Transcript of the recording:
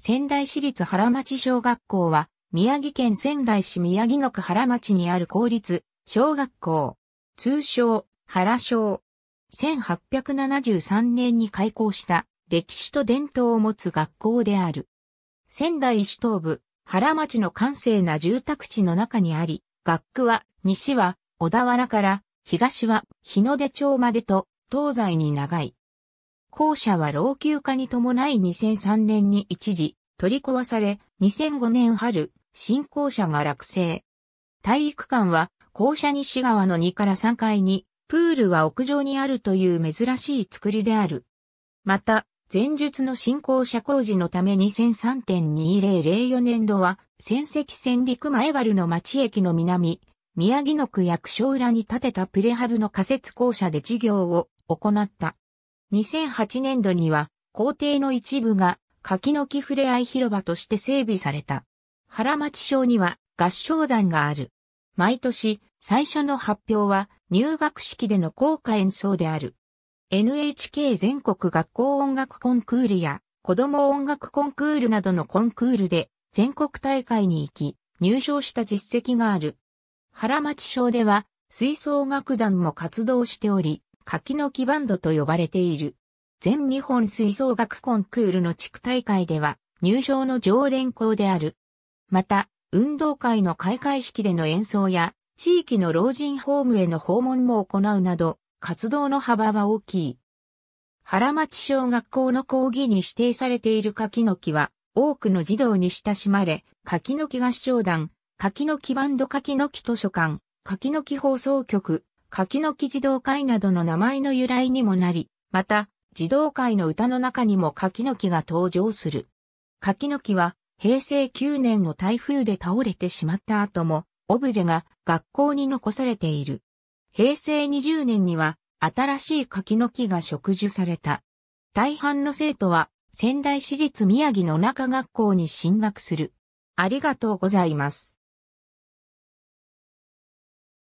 仙台市立原町小学校は、宮城県仙台市宮城野区原町にある公立小学校。通称、原小。1873年に開校した歴史と伝統を持つ学校である。仙台市東部、原町の閑静な住宅地の中にあり、学区は西は小田原から東は日の出町までと東西に長い校舎は老朽化に伴い2003年に一時取り壊され、2005年春、新校舎が落成。体育館は校舎西側の2から3階に、プールは屋上にあるという珍しい作りである。また、前述の新校舎工事のため2003.2004年度は、戦績戦陸前原の町駅の南、宮城野区役所裏に建てたプレハブの仮設校舎で授業を行った。2008年度には、校庭の一部が柿の木ふれあい広場として整備された。原町小には合唱団がある。毎年、最初の発表は入学式での校歌演奏である。NHK 全国学校音楽コンクールや子供音楽コンクールなどのコンクールで全国大会に行き入賞した実績がある。原町小では吹奏楽団も活動しており、柿の木バンドと呼ばれている。全日本吹奏楽コンクールの地区大会では入賞の常連校である。また、運動会の開会式での演奏や地域の老人ホームへの訪問も行うなど、活動の幅は大きい。原町小学校の講義に指定されている柿の木は、多くの児童に親しまれ、柿の木合唱団、柿の木バンド柿の木図書館、柿の木放送局、柿の木児童会などの名前の由来にもなり、また、児童会の歌の中にも柿の木が登場する。柿の木は、平成9年の台風で倒れてしまった後も、オブジェが学校に残されている。平成20年には、新しい柿の木が植樹された。大半の生徒は、仙台市立宮城の中学校に進学する。ありがとうございます。